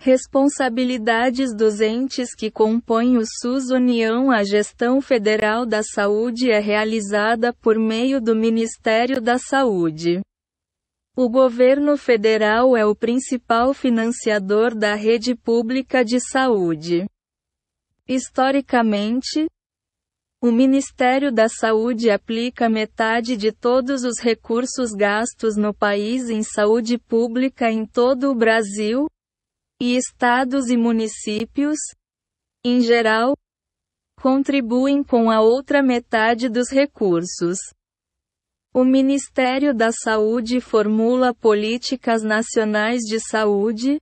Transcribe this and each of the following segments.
Responsabilidades dos entes que compõem o SUS União A gestão federal da saúde é realizada por meio do Ministério da Saúde. O governo federal é o principal financiador da rede pública de saúde. Historicamente, o Ministério da Saúde aplica metade de todos os recursos gastos no país em saúde pública em todo o Brasil, e estados e municípios, em geral, contribuem com a outra metade dos recursos. O Ministério da Saúde formula políticas nacionais de saúde,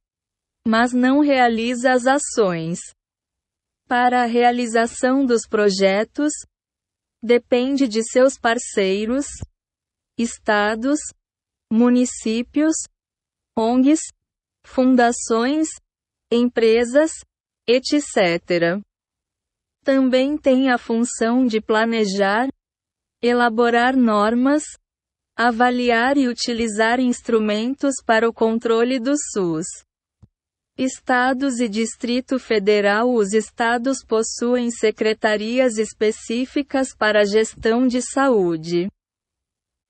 mas não realiza as ações. Para a realização dos projetos, depende de seus parceiros, estados, municípios, ONGs, fundações, empresas, etc. Também tem a função de planejar, elaborar normas, avaliar e utilizar instrumentos para o controle do SUS. Estados e Distrito Federal Os estados possuem secretarias específicas para a gestão de saúde.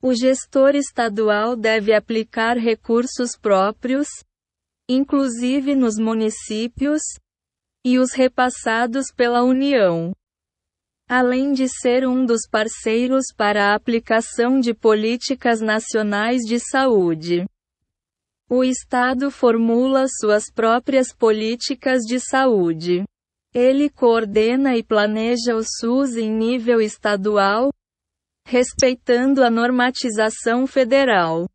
O gestor estadual deve aplicar recursos próprios, inclusive nos municípios, e os repassados pela União. Além de ser um dos parceiros para a aplicação de políticas nacionais de saúde, o Estado formula suas próprias políticas de saúde. Ele coordena e planeja o SUS em nível estadual, respeitando a normatização federal.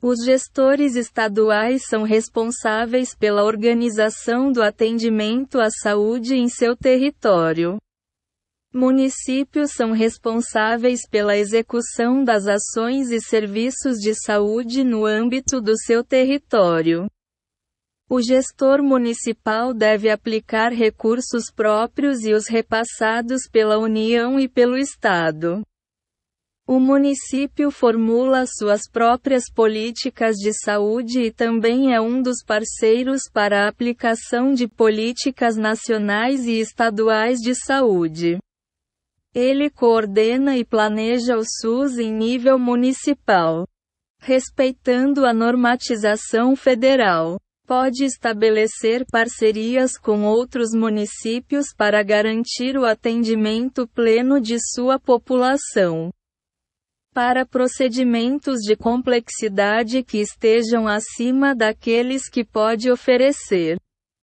Os gestores estaduais são responsáveis pela organização do atendimento à saúde em seu território. Municípios são responsáveis pela execução das ações e serviços de saúde no âmbito do seu território. O gestor municipal deve aplicar recursos próprios e os repassados pela União e pelo Estado. O município formula suas próprias políticas de saúde e também é um dos parceiros para a aplicação de políticas nacionais e estaduais de saúde. Ele coordena e planeja o SUS em nível municipal, respeitando a normatização federal. Pode estabelecer parcerias com outros municípios para garantir o atendimento pleno de sua população para procedimentos de complexidade que estejam acima daqueles que pode oferecer.